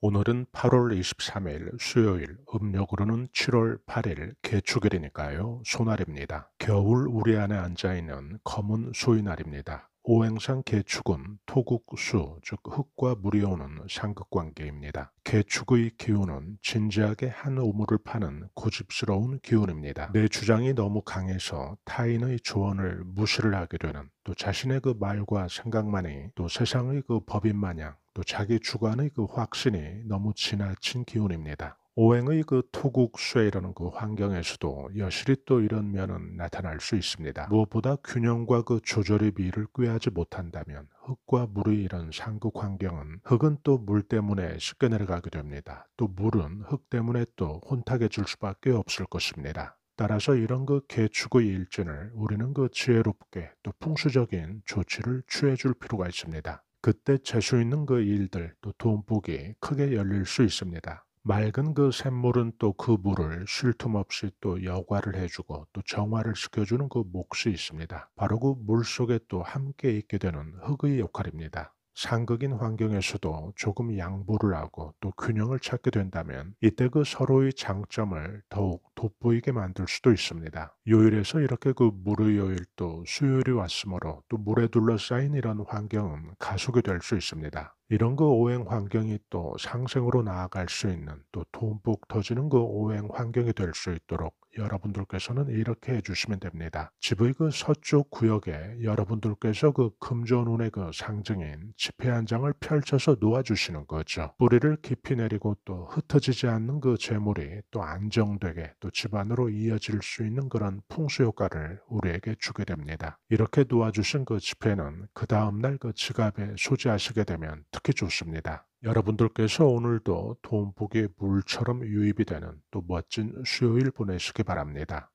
오늘은 8월 23일 수요일, 음력으로는 7월 8일 개축일이니까요. 소날입니다. 겨울 우리 안에 앉아있는 검은 소이날입니다. 오행상 개축은 토국수 즉 흙과 물이 오는 상극관계입니다. 개축의 기운은 진지하게 한 우물을 파는 고집스러운 기운입니다. 내 주장이 너무 강해서 타인의 조언을 무시를 하게 되는 또 자신의 그 말과 생각만이 또 세상의 그 법인 마냥 또 자기 주관의 그 확신이 너무 지나친 기운입니다. 오행의 그 토국쇠라는 그 환경에서도 여실히 또 이런 면은 나타날 수 있습니다. 무엇보다 균형과 그 조절의 비를 꾀하지 못한다면 흙과 물의 이런 상극 환경은 흙은 또 물 때문에 씻겨 내려가게 됩니다. 또 물은 흙 때문에 또 혼탁해질 수밖에 없을 것입니다. 따라서 이런 그 개축의 일진을 우리는 그 지혜롭게 또 풍수적인 조치를 취해 줄 필요가 있습니다. 그때 재수 있는 그 일들 또 돈복이 크게 열릴 수 있습니다. 맑은 그 샘물은 또 그 물을 쉴 틈 없이 또 여과를 해주고 또 정화를 시켜주는 그 몫이 있습니다. 바로 그 물 속에 또 함께 있게 되는 흙의 역할입니다. 상극인 환경에서도 조금 양보를 하고 또 균형을 찾게 된다면 이때 그 서로의 장점을 더욱 돋보이게 만들 수도 있습니다. 요일에서 이렇게 그 물의 요일도 수요일이 왔으므로 또 물에 둘러싸인 이런 환경은 가속이 될 수 있습니다. 이런 그 오행 환경이 또 상생으로 나아갈 수 있는 또돈복 터지는 그 오행 환경이 될 수 있도록 여러분들께서는 이렇게 해주시면 됩니다. 집의 그 서쪽 구역에 여러분들께서 그 금전운의 그 상징인 지폐 한 장을 펼쳐서 놓아주시는 거죠. 뿌리를 깊이 내리고 또 흩어지지 않는 그 재물이 또 안정되게 또 집안으로 이어질 수 있는 그런 풍수 효과를 우리에게 주게 됩니다. 이렇게 놓아주신 그 지폐는 그 다음날 그 지갑에 소지하시게 되면 특히 좋습니다. 여러분들께서 오늘도 돈복의 물처럼 유입이 되는 또 멋진 수요일 보내시기 바랍니다.